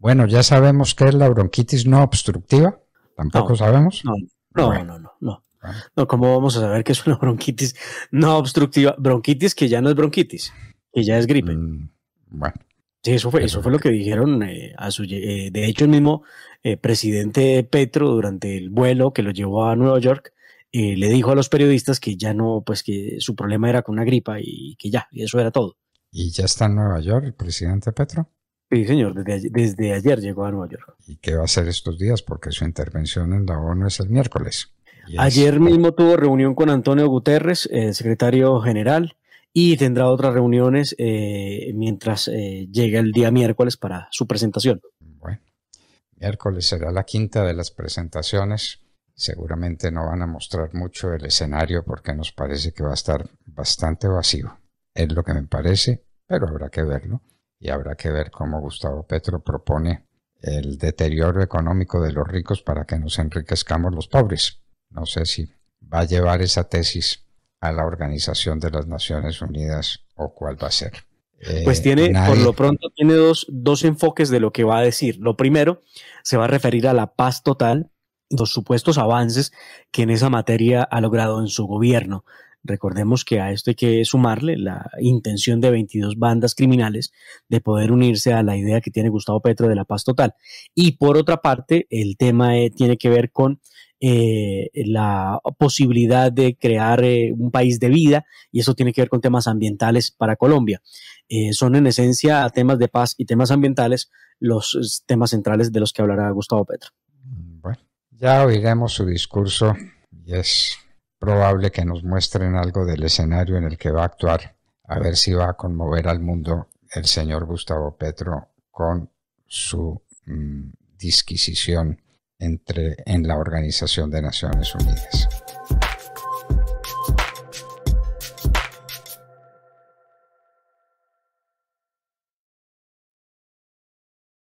Bueno, ya sabemos que es la bronquitis no obstructiva, tampoco sabemos. No, no, no, no, ¿cómo vamos a saber que es una bronquitis no obstructiva? Bronquitis que ya no es bronquitis, que ya es gripe. Mm, bueno. Sí, eso fue, eso fue lo que dijeron eh, a su, eh, de hecho el mismo eh, presidente Petro durante el vuelo que lo llevó a Nueva York le dijo a los periodistas que ya no, pues que su problema era con una gripa y que ya, y eso era todo. ¿Y ya está en Nueva York el presidente Petro? Sí, señor, desde ayer, desde ayer, llegó a Nueva York. ¿Y qué va a hacer estos días? Porque su intervención en la ONU es el miércoles. Ayer mismo tuvo reunión con Antonio Guterres, el eh, secretario general, y tendrá otras reuniones eh, mientras eh, llegue el día miércoles para su presentación. Bueno, miércoles será la quinta de las presentaciones. Seguramente no van a mostrar mucho el escenario porque nos parece que va a estar bastante vacío. Es lo que me parece, pero habrá que verlo y habrá que ver cómo Gustavo Petro propone el deterioro económico de los ricos para que nos enriquezcamos los pobres. No sé si va a llevar esa tesis a la Organización de las Naciones Unidas o cuál va a ser. Eh, pues tiene, por lo pronto, tiene dos, dos enfoques de lo que va a decir. Lo primero, se va a referir a la paz total, los supuestos avances que en esa materia ha logrado en su gobierno. Recordemos que a esto hay que sumarle la intención de 22 bandas criminales de poder unirse a la idea que tiene Gustavo Petro de la paz total. Y por otra parte, el tema eh, tiene que ver con eh, la posibilidad de crear eh, un país de vida y eso tiene que ver con temas ambientales para Colombia. son en esencia temas de paz y temas ambientales los temas centrales de los que hablará Gustavo Petro. Bueno, ya oiremos su discurso y probable que nos muestren algo del escenario en el que va a actuar, a ver si va a conmover al mundo el señor Gustavo Petro con su mm, disquisición entre, en la Organización de Naciones Unidas.